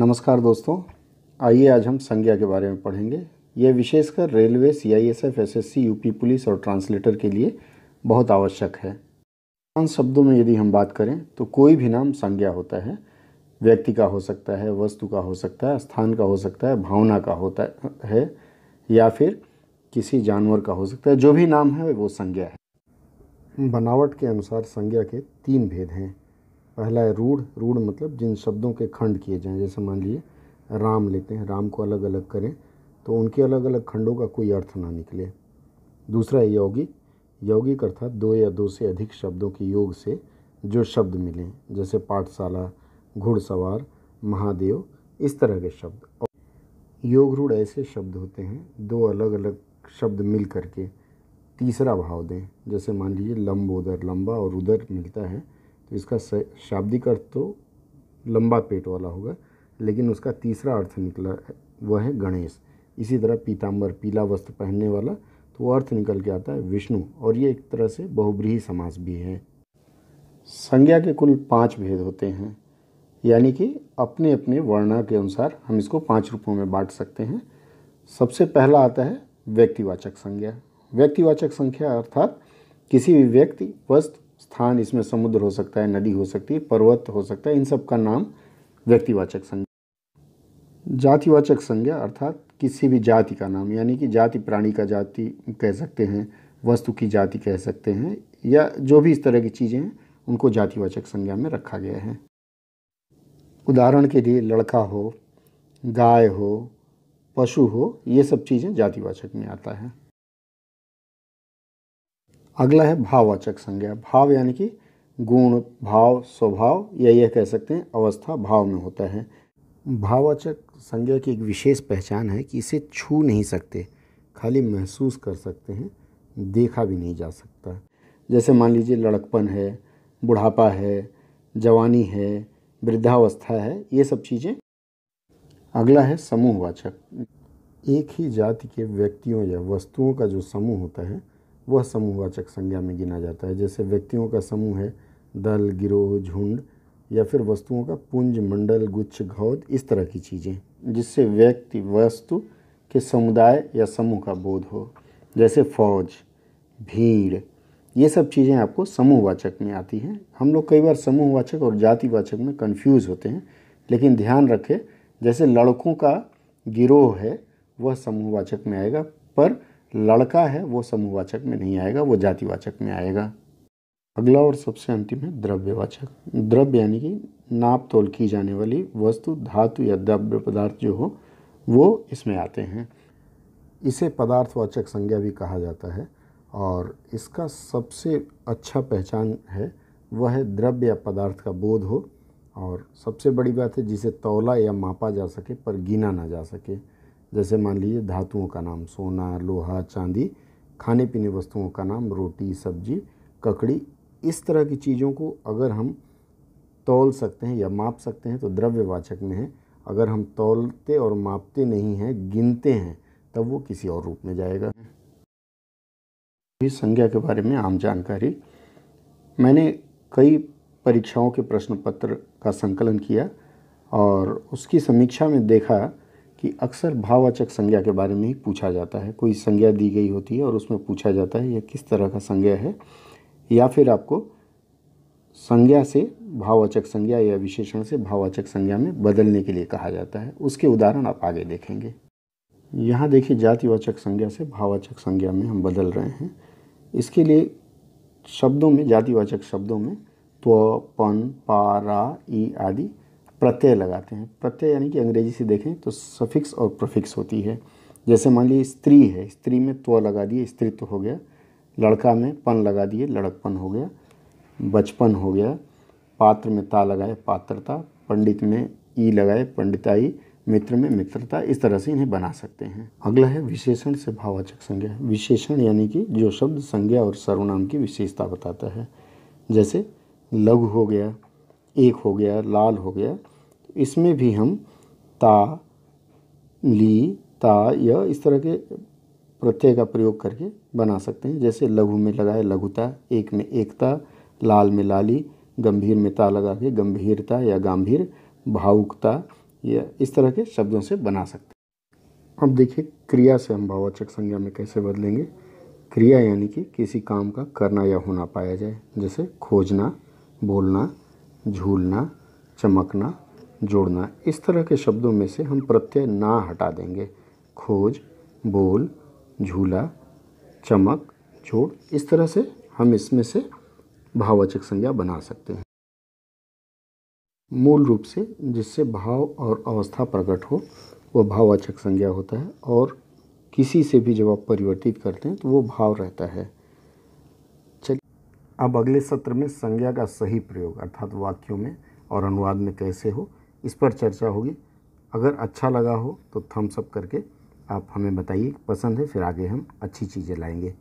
नमस्कार दोस्तों आइए आज हम संज्ञा के बारे में पढ़ेंगे यह विशेषकर railway C I S F S S C UP police और ट्रांसलेटर के लिए बहुत आवश्यक है आम शब्दों में यदि हम बात करें तो कोई भी नाम संज्ञा होता है व्यक्ति का हो सकता है वस्तु का हो सकता है स्थान का हो सकता है भावना का होता है या फिर किसी जानवर का हो सकता है जो भी नाम है वो संज्ञा है बनावट के अनुसार संज्ञा के तीन भेद हैं पहला है रूढ़ रूढ़ मतलब जिन शब्दों के खंड किए जाएं जैसे मान लीजिए राम लेते हैं राम को अलग अलग करें तो उनके अलग अलग खंडों का कोई अर्थ ना निकले दूसरा है यौगिक यौगिक अर्थात दो या दो से अधिक शब्दों के योग से जो शब्द मिलें जैसे पाठशाला घुड़सवार महादेव इस तरह के शब्द और योग रूढ़ ऐसे शब्द होते हैं दो अलग अलग शब्द मिल करके तीसरा भाव दें जैसे मान लीजिए लंब उधर लंबा और उदर मिलता है तो इसका शाब्दिक अर्थ तो लंबा पेट वाला होगा लेकिन उसका तीसरा अर्थ निकला वह है गणेश इसी तरह पीताम्बर पीला वस्त्र पहनने वाला तो वो अर्थ निकल के आता है विष्णु और ये एक तरह से बहुब्रीही समास भी है संज्ञा के कुल पांच भेद होते हैं यानी कि अपने अपने वर्णा के अनुसार हम इसको पांच रूपों में बांट सकते हैं सबसे पहला आता है व्यक्तिवाचक संज्ञा व्यक्तिवाचक संख्या अर्थात किसी भी व्यक्ति वस्त्र स्थान इसमें समुद्र हो सकता है नदी हो सकती है पर्वत हो सकता है इन सब का नाम व्यक्तिवाचक संज्ञा जातिवाचक संज्ञा अर्थात किसी भी जाति का नाम यानी कि जाति प्राणी का जाति कह सकते हैं वस्तु की जाति कह सकते हैं या जो भी इस तरह की चीज़ें हैं उनको जातिवाचक संज्ञा में रखा गया है उदाहरण के लिए लड़का हो गाय हो पशु हो ये सब चीज़ें जातिवाचक में आता है अगला है भाववाचक संज्ञा भाव यानी कि गुण भाव स्वभाव या यह कह सकते हैं अवस्था भाव में होता है भाववाचक संज्ञा की एक विशेष पहचान है कि इसे छू नहीं सकते खाली महसूस कर सकते हैं देखा भी नहीं जा सकता जैसे मान लीजिए लड़कपन है बुढ़ापा है जवानी है वृद्धावस्था है ये सब चीज़ें अगला है समूहवाचक एक ही जाति के व्यक्तियों या वस्तुओं का जो समूह होता है वह समूहवाचक संज्ञा में गिना जाता है जैसे व्यक्तियों का समूह है दल गिरोह झुंड या फिर वस्तुओं का पुंज मंडल गुच्छ घौद इस तरह की चीज़ें जिससे व्यक्ति वस्तु के समुदाय या समूह का बोध हो जैसे फौज भीड़ ये सब चीज़ें आपको समूहवाचक में आती हैं हम लोग कई बार समूहवाचक और जातिवाचक में कंफ्यूज होते हैं लेकिन ध्यान रखें जैसे लड़कों का गिरोह है वह समूहवाचक में आएगा पर लड़का है वो समूहवाचक में नहीं आएगा वो जातिवाचक में आएगा अगला और सबसे अंतिम है द्रव्यवाचक द्रव्य यानी कि नाप तोल की जाने वाली वस्तु धातु या द्रव्य पदार्थ जो हो वो इसमें आते हैं इसे पदार्थवाचक संज्ञा भी कहा जाता है और इसका सबसे अच्छा पहचान है वह है द्रव्य या पदार्थ का बोध हो और सबसे बड़ी बात है जिसे तोला या मापा जा सके पर गिना ना जा सके जैसे मान लीजिए धातुओं का नाम सोना लोहा चांदी खाने पीने वस्तुओं का नाम रोटी सब्जी ककड़ी इस तरह की चीज़ों को अगर हम तोल सकते हैं या माप सकते हैं तो द्रव्यवाचक में है अगर हम तोलते और मापते नहीं हैं गिनते हैं तब वो किसी और रूप में जाएगा संज्ञा के बारे में आम जानकारी मैंने कई परीक्षाओं के प्रश्न पत्र का संकलन किया और उसकी समीक्षा में देखा कि अक्सर भाववाचक संज्ञा के बारे में ही पूछा जाता है कोई संज्ञा दी गई होती है और उसमें पूछा जाता है यह किस तरह का संज्ञा है या फिर आपको संज्ञा से भाववाचक संज्ञा या विशेषण से भाववाचक संज्ञा में बदलने के लिए कहा जाता है उसके उदाहरण आप आगे देखेंगे यहाँ देखिए जातिवाचक संज्ञा से भाववाचक संज्ञा में हम बदल रहे हैं इसके लिए शब्दों में जातिवाचक शब्दों में त्व पन पारा ई आदि प्रत्यय लगाते हैं प्रत्यय यानी कि अंग्रेजी से देखें तो सफिक्स और प्रोफिक्स होती है जैसे मान लीजिए स्त्री है स्त्री में त्व लगा दिए स्त्री तो हो गया लड़का में पन लगा दिए लड़कपन हो गया बचपन हो गया पात्र में ता लगाए पात्रता पंडित में ई लगाए पंडिताई मित्र में मित्रता इस तरह से इन्हें बना सकते हैं अगला है विशेषण से भावाचक संज्ञा विशेषण यानी कि जो शब्द संज्ञा और सर्वनाम की विशेषता बताता है जैसे लघु हो गया एक हो गया लाल हो गया इसमें भी हम ता ली ता या इस तरह के प्रत्यय का प्रयोग करके बना सकते हैं जैसे लघु में लगाए लघुता एक में एकता लाल में लाली गंभीर में ता लगा के गंभीरता या गंभीर भावुकता या इस तरह के शब्दों से बना सकते हैं अब देखिए क्रिया से हम भावोचक संज्ञा में कैसे बदलेंगे क्रिया यानी कि किसी काम का करना या होना पाया जाए जैसे खोजना बोलना झूलना चमकना जोड़ना इस तरह के शब्दों में से हम प्रत्यय ना हटा देंगे खोज बोल झूला चमक छोड़ इस तरह से हम इसमें से भाववाचक संज्ञा बना सकते हैं मूल रूप से जिससे भाव और अवस्था प्रकट हो वह भाववाचक संज्ञा होता है और किसी से भी जब आप परिवर्तित करते हैं तो वो भाव रहता है चलिए अब अगले सत्र में संज्ञा का सही प्रयोग अर्थात वाक्यों में और अनुवाद में कैसे हो इस पर चर्चा होगी अगर अच्छा लगा हो तो थम्सअप करके आप हमें बताइए पसंद है फिर आगे हम अच्छी चीज़ें लाएंगे